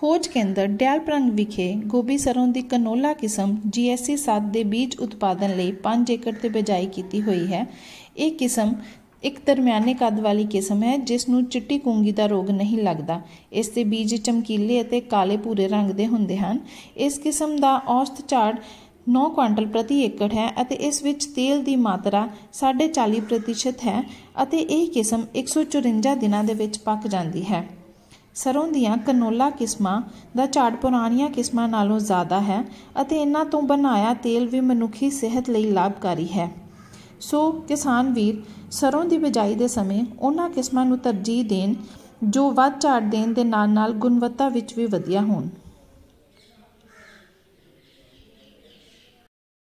ਖੋਜ ਕੇਂਦਰ ਡਿਆਲਪਰੰਗ ਵਿਖੇ ਗੋਬੀ ਸਰੋਂ ਦੀ ਕਨੋਲਾ ਕਿਸਮ ਜੀਐਸਸੀ 7 ਦੇ ਬੀਜ ਉਤਪਾਦਨ ਲਈ 5 ਏਕੜ ਤੇ ਬਜਾਈ ਕੀਤੀ ਹੋਈ ਹੈ ਇਹ ਕਿਸਮ ਇੱਕ ਦਰਮਿਆਨੇ ਕੱਦ ਵਾਲੀ ਕਿਸਮ ਹੈ ਜਿਸ ਨੂੰ ਚਿੱਟੀ ਕੁੰਗੀ ਦਾ ਰੋਗ ਨਹੀਂ ਲੱਗਦਾ ਇਸ ਦੇ ਬੀਜ ਚਮਕੀਲੇ ਅਤੇ ਕਾਲੇ ਪੂਰੇ ਰੰਗ ਦੇ ਹੁੰਦੇ ਹਨ ਇਸ ਕਿਸਮ ਦਾ ਔਸਤ ਝਾੜ 9 ਕੁਇੰਟਲ ਪ੍ਰਤੀ ਏਕੜ ਹੈ ਅਤੇ ਇਸ ਵਿੱਚ ਤੇਲ ਦੀ ਮਾਤਰਾ 40% ਹੈ ਅਤੇ ਇਹ ਕਿਸਮ 154 ਦਿਨਾਂ ਦੇ ਵਿੱਚ ਪੱਕ ਜਾਂਦੀ ਹੈ ਸਰੋਂ ਦੀਆਂ ਕਨੋਲਾ ਕਿਸਮਾਂ ਦਾ ਝਾੜ ਪੁਰਾਣੀਆਂ ਕਿਸਮਾਂ ਨਾਲੋਂ ਜ਼ਿਆਦਾ ਹੈ ਅਤੇ ਇਹਨਾਂ ਤੋਂ ਬਣਾਇਆ ਤੇਲ ਵੀ ਮਨੁੱਖੀ ਸਿਹਤ ਲਈ ਲਾਭਕਾਰੀ ਹੈ ਸੋ ਕਿਸਾਨ ਵੀਰ ਸਰੋਂ ਦੀ ਬਿਜਾਈ ਦੇ ਸਮੇਂ ਉਹਨਾਂ ਕਿਸਮਾਂ ਨੂੰ ਤਰਜੀਹ ਦੇਣ ਜੋ ਵੱਧ ਝਾੜ ਦੇਣ ਦੇ ਨਾਲ ਨਾਲ ਗੁਣਵੱਤਾ ਵਿੱਚ ਵੀ ਵਧੀਆ ਹੋਣ